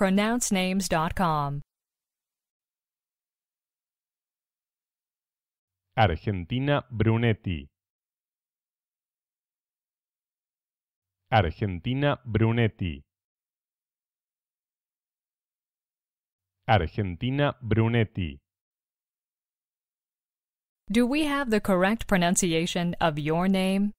pronouncenames.com. Argentina Brunetti. Argentina Brunetti. Argentina Brunetti. Do we have the correct pronunciation of your name?